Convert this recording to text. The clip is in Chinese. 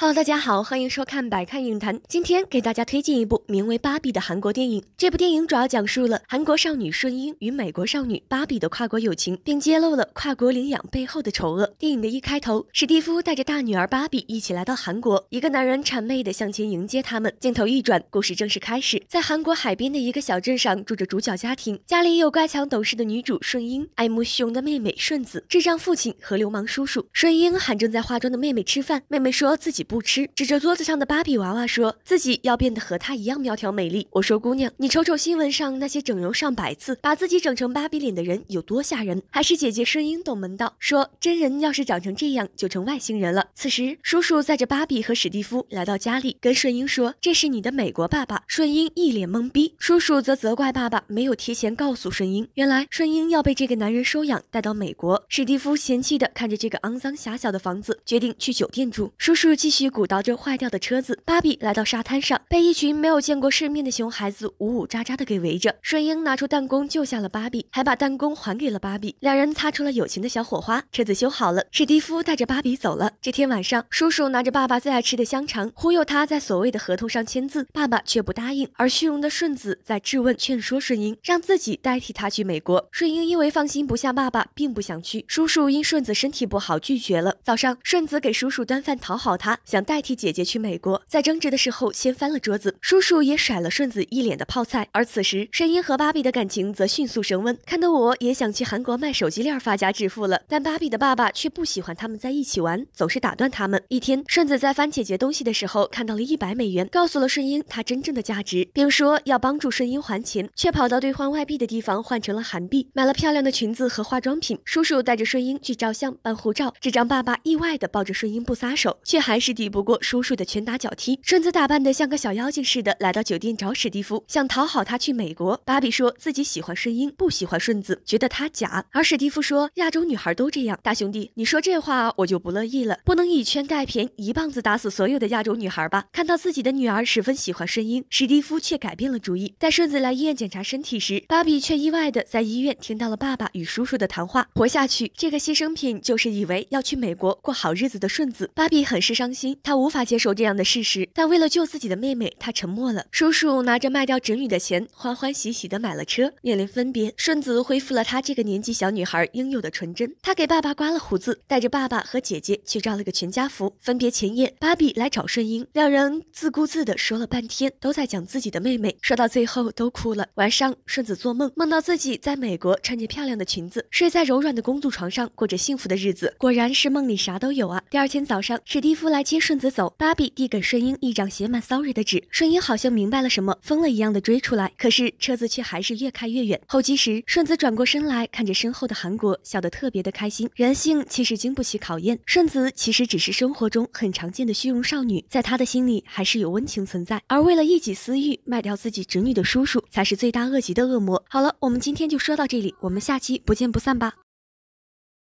Hello，大家好，欢迎收看百看影坛。今天给大家推荐一部名为《芭比》的韩国电影。这部电影主要讲述了韩国少女顺英与美国少女芭比的跨国友情，并揭露了跨国领养背后的丑恶。电影的一开头，史蒂夫带着大女儿芭比一起来到韩国，一个男人谄媚的向前迎接他们。镜头一转，故事正式开始。在韩国海边的一个小镇上，住着主角家庭，家里有乖巧懂事的女主顺英，爱慕虚荣的妹妹顺子，智障父亲和流氓叔叔。顺英喊正在化妆的妹妹吃饭，妹妹说自己。不吃，指着桌子上的芭比娃娃说：“自己要变得和她一样苗条美丽。”我说：“姑娘，你瞅瞅新闻上那些整容上百次，把自己整成芭比脸的人有多吓人。”还是姐姐顺英懂门道，说：“真人要是长成这样，就成外星人了。”此时，叔叔载着芭比和史蒂夫来到家里，跟顺英说：“这是你的美国爸爸。”顺英一脸懵逼，叔叔则责怪爸爸没有提前告诉顺英，原来顺英要被这个男人收养带到美国。史蒂夫嫌弃的看着这个肮脏狭小的房子，决定去酒店住。叔叔继续。去鼓捣着坏掉的车子。芭比来到沙滩上，被一群没有见过世面的熊孩子呜呜喳喳的给围着。顺英拿出弹弓救下了芭比，还把弹弓还给了芭比，两人擦出了友情的小火花。车子修好了，史蒂夫带着芭比走了。这天晚上，叔叔拿着爸爸最爱吃的香肠忽悠他在所谓的合同上签字，爸爸却不答应。而虚荣的顺子在质问、劝说顺英，让自己代替他去美国。顺英因为放心不下爸爸，并不想去。叔叔因顺子身体不好拒绝了。早上，顺子给叔叔端饭讨好他。想代替姐姐去美国，在争执的时候掀翻了桌子，叔叔也甩了顺子一脸的泡菜。而此时顺英和芭比的感情则迅速升温，看得我也想去韩国卖手机链发家致富了。但芭比的爸爸却不喜欢他们在一起玩，总是打断他们。一天，顺子在翻姐姐东西的时候看到了一百美元，告诉了顺英它真正的价值，并说要帮助顺英还钱，却跑到兑换外币的地方换成了韩币，买了漂亮的裙子和化妆品。叔叔带着顺英去照相办护照，这张爸爸意外的抱着顺英不撒手，却还是。抵不过叔叔的拳打脚踢，顺子打扮的像个小妖精似的来到酒店找史蒂夫，想讨好他去美国。芭比说自己喜欢顺英，不喜欢顺子，觉得他假。而史蒂夫说亚洲女孩都这样。大兄弟，你说这话我就不乐意了，不能以偏概全，一棒子打死所有的亚洲女孩吧。看到自己的女儿十分喜欢顺英，史蒂夫却改变了主意。带顺子来医院检查身体时，芭比却意外的在医院听到了爸爸与叔叔的谈话。活下去，这个牺牲品就是以为要去美国过好日子的顺子。芭比很是伤心。他无法接受这样的事实，但为了救自己的妹妹，他沉默了。叔叔拿着卖掉侄女的钱，欢欢喜喜地买了车。面临分别，顺子恢复了她这个年纪小女孩应有的纯真。她给爸爸刮了胡子，带着爸爸和姐姐去照了个全家福。分别前夜，芭比来找顺英，两人自顾自地说了半天，都在讲自己的妹妹。说到最后，都哭了。晚上，顺子做梦，梦到自己在美国穿着漂亮的裙子，睡在柔软的公主床上，过着幸福的日子。果然是梦里啥都有啊。第二天早上，史蒂夫来。接顺子走，芭比递给顺英一张写满 sorry 的纸，顺英好像明白了什么，疯了一样的追出来，可是车子却还是越开越远。候机时，顺子转过身来看着身后的韩国，笑得特别的开心。人性其实经不起考验，顺子其实只是生活中很常见的虚荣少女，在他的心里还是有温情存在。而为了一己私欲卖掉自己侄女的叔叔，才是罪大恶极的恶魔。好了，我们今天就说到这里，我们下期不见不散吧。